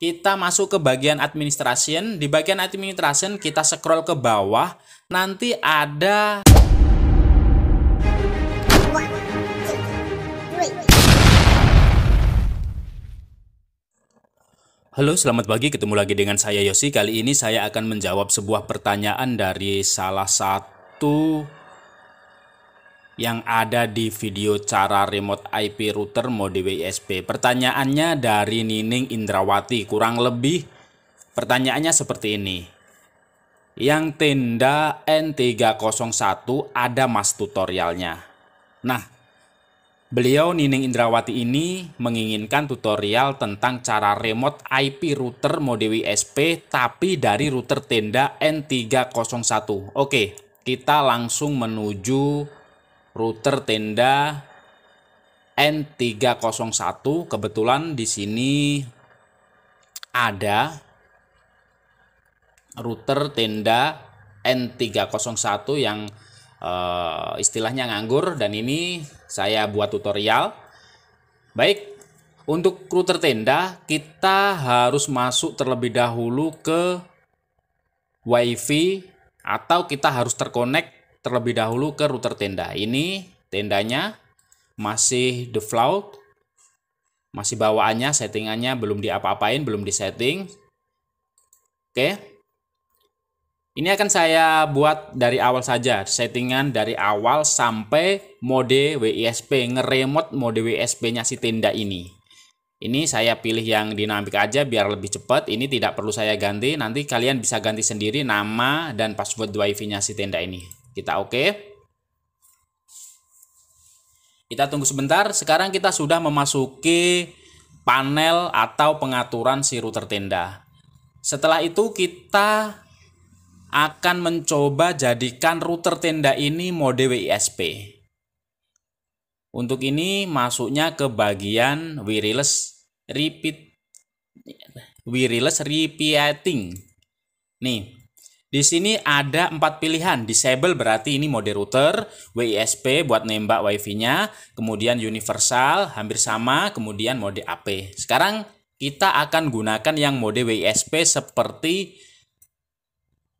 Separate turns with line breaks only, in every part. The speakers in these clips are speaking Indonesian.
kita masuk ke bagian administration. Di bagian administration kita scroll ke bawah, nanti ada Halo, selamat pagi. Ketemu lagi dengan saya Yosi. Kali ini saya akan menjawab sebuah pertanyaan dari salah satu yang ada di video cara remote IP router mode WSP. Pertanyaannya dari Nining Indrawati, kurang lebih pertanyaannya seperti ini. Yang tenda N301 ada mas tutorialnya. Nah, beliau Nining Indrawati ini menginginkan tutorial tentang cara remote IP router mode WSP tapi dari router tenda N301. Oke, kita langsung menuju router tenda N301 kebetulan di sini ada router tenda N301 yang e, istilahnya nganggur dan ini saya buat tutorial. Baik, untuk router tenda kita harus masuk terlebih dahulu ke WiFi atau kita harus terkonek terlebih dahulu ke router tenda. Ini tendanya masih default, masih bawaannya, settingannya belum diapa-apain, belum di setting Oke. Ini akan saya buat dari awal saja, settingan dari awal sampai mode WISP, ngeremot mode WISP-nya si tenda ini. Ini saya pilih yang dinamik aja biar lebih cepat, ini tidak perlu saya ganti, nanti kalian bisa ganti sendiri nama dan password WiFi-nya si tenda ini. Kita oke. Okay. Kita tunggu sebentar. Sekarang kita sudah memasuki panel atau pengaturan si router tenda. Setelah itu kita akan mencoba jadikan router tenda ini mode WISP. Untuk ini masuknya ke bagian wireless repeat wireless repeating. Nih, di sini ada empat pilihan. Disable berarti ini mode router, WISP buat nembak WiFi-nya, kemudian universal hampir sama, kemudian mode AP. Sekarang kita akan gunakan yang mode WISP seperti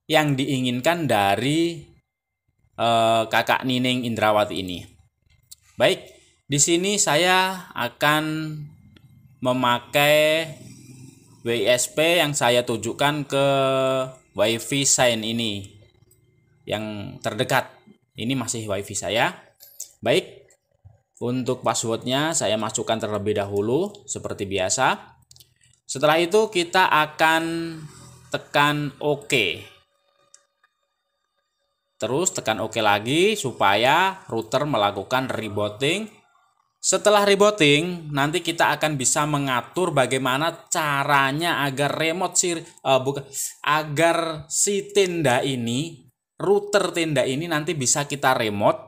yang diinginkan dari eh, kakak Nining Indrawati ini. Baik, di sini saya akan memakai WISP yang saya tunjukkan ke wifi sign ini yang terdekat ini masih wifi saya baik untuk passwordnya saya masukkan terlebih dahulu seperti biasa setelah itu kita akan tekan OK terus tekan OK lagi supaya router melakukan rebooting setelah rebooting, nanti kita akan bisa mengatur bagaimana caranya agar remote si uh, eh, bukan agar si tenda ini, router tenda ini nanti bisa kita remote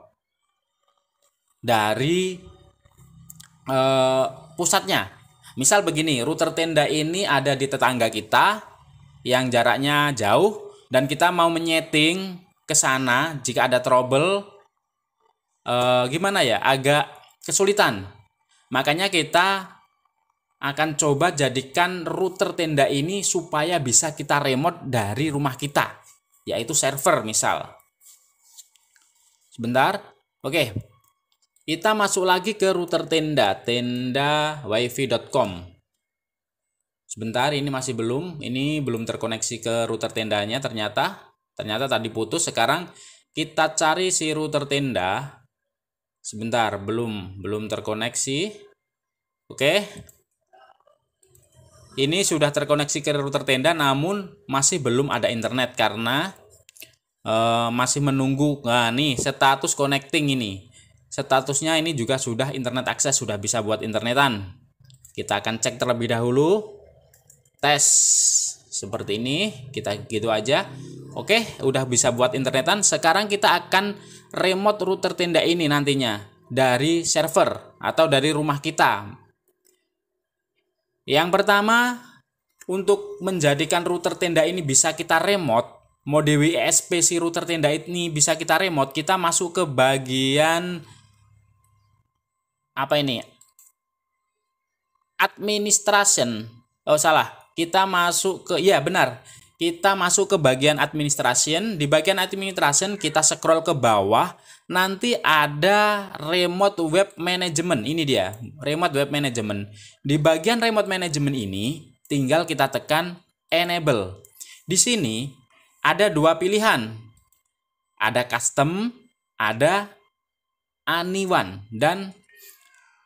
dari uh, pusatnya. Misal begini, router tenda ini ada di tetangga kita yang jaraknya jauh dan kita mau menyeting ke sana jika ada trouble uh, gimana ya? Agak kesulitan. Makanya kita akan coba jadikan router tenda ini supaya bisa kita remote dari rumah kita, yaitu server misal. Sebentar, oke. Kita masuk lagi ke router tenda, tenda wifi.com. Sebentar, ini masih belum, ini belum terkoneksi ke router tendanya ternyata. Ternyata tadi putus, sekarang kita cari si router tenda Sebentar, belum belum terkoneksi. Oke. Ini sudah terkoneksi ke router tenda namun masih belum ada internet karena uh, masih menunggu. Nah, nih status connecting ini. Statusnya ini juga sudah internet akses sudah bisa buat internetan. Kita akan cek terlebih dahulu. Tes seperti ini, kita gitu aja. Oke, udah bisa buat internetan. Sekarang kita akan remote router tenda ini nantinya dari server atau dari rumah kita. Yang pertama, untuk menjadikan router tenda ini bisa kita remote, mode WSP si router tenda ini bisa kita remote, kita masuk ke bagian apa ini? Administration. Oh salah, kita masuk ke ya benar kita masuk ke bagian administration. Di bagian administration kita scroll ke bawah, nanti ada remote web management. Ini dia, remote web management. Di bagian remote management ini tinggal kita tekan enable. Di sini ada dua pilihan. Ada custom, ada aniwan dan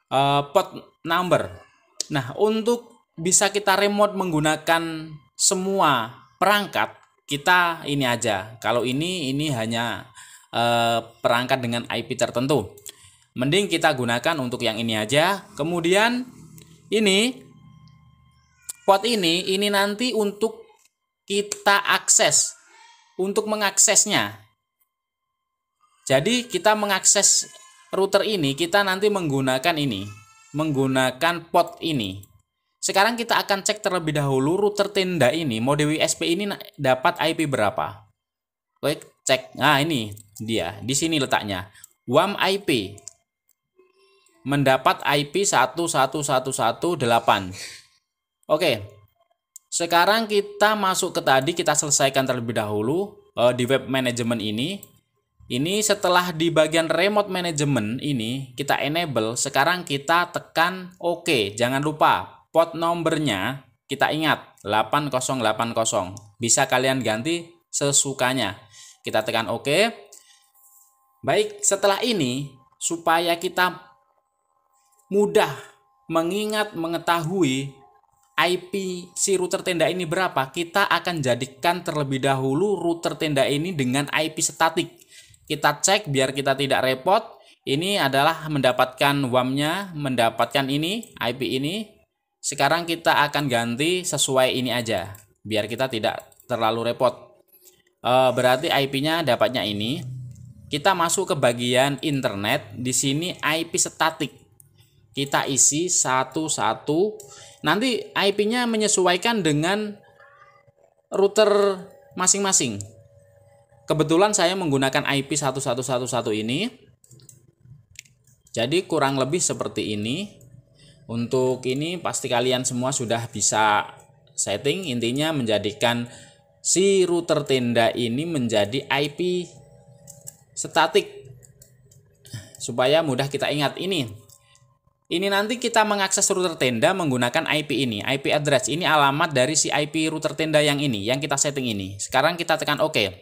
uh, eh, pot number. Nah, untuk bisa kita remote menggunakan semua perangkat kita ini aja. Kalau ini ini hanya eh, perangkat dengan IP tertentu. Mending kita gunakan untuk yang ini aja. Kemudian ini port ini ini nanti untuk kita akses untuk mengaksesnya. Jadi kita mengakses router ini kita nanti menggunakan ini, menggunakan port ini. Sekarang kita akan cek terlebih dahulu router tenda ini, mode WSP ini dapat IP berapa. Klik cek. Nah, ini dia. Di sini letaknya. WAM IP mendapat IP 11118. Oke. Sekarang kita masuk ke tadi kita selesaikan terlebih dahulu uh, di web management ini. Ini setelah di bagian remote management ini kita enable, sekarang kita tekan OK. Jangan lupa Pot nomornya kita ingat 8080. Bisa kalian ganti sesukanya. Kita tekan OK. Baik, setelah ini supaya kita mudah mengingat mengetahui IP si router tenda ini berapa, kita akan jadikan terlebih dahulu router tenda ini dengan IP statik. Kita cek biar kita tidak repot. Ini adalah mendapatkan WAM-nya, mendapatkan ini, IP ini, sekarang kita akan ganti sesuai ini aja, biar kita tidak terlalu repot. E, berarti IP-nya dapatnya ini. Kita masuk ke bagian internet, di sini IP statik. Kita isi satu-satu. Nanti IP-nya menyesuaikan dengan router masing-masing. Kebetulan saya menggunakan IP 1111 ini. Jadi kurang lebih seperti ini untuk ini pasti kalian semua sudah bisa setting intinya menjadikan si router tenda ini menjadi IP statik supaya mudah kita ingat ini. Ini nanti kita mengakses router tenda menggunakan IP ini, IP address. Ini alamat dari si IP router tenda yang ini, yang kita setting ini. Sekarang kita tekan OK.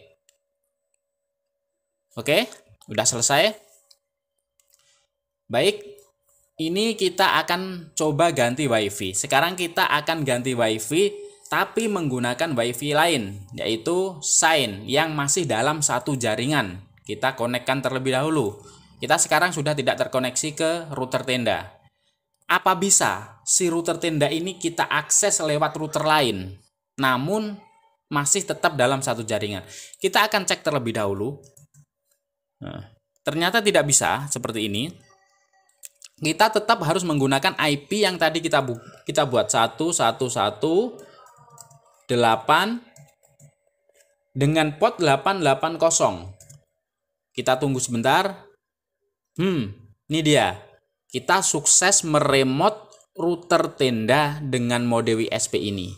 Oke, udah selesai. Baik, ini kita akan coba ganti wifi sekarang kita akan ganti wifi tapi menggunakan wifi lain yaitu sign yang masih dalam satu jaringan kita konekkan terlebih dahulu kita sekarang sudah tidak terkoneksi ke router tenda apa bisa si router tenda ini kita akses lewat router lain namun masih tetap dalam satu jaringan kita akan cek terlebih dahulu nah, ternyata tidak bisa seperti ini kita tetap harus menggunakan IP yang tadi kita bu kita buat 1118 dengan port 880. Kita tunggu sebentar. Hmm, ini dia. Kita sukses meremot router tenda dengan mode WSP ini.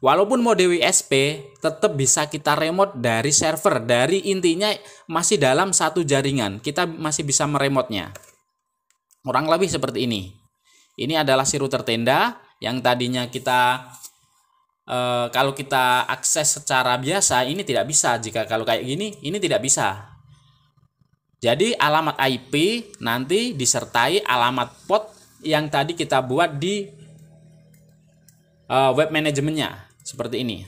Walaupun mode WSP tetap bisa kita remote dari server, dari intinya masih dalam satu jaringan. Kita masih bisa meremotnya. Kurang lebih seperti ini. Ini adalah si router tenda yang tadinya kita e, kalau kita akses secara biasa ini tidak bisa. Jika kalau kayak gini ini tidak bisa. Jadi alamat IP nanti disertai alamat port yang tadi kita buat di e, web manajemennya seperti ini.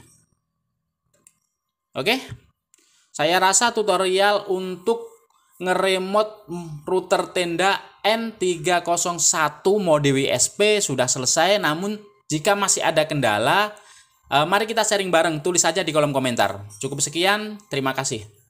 Oke. Saya rasa tutorial untuk ngeremot router tenda N301 mode WSP sudah selesai namun jika masih ada kendala eh, mari kita sharing bareng tulis saja di kolom komentar. Cukup sekian, terima kasih.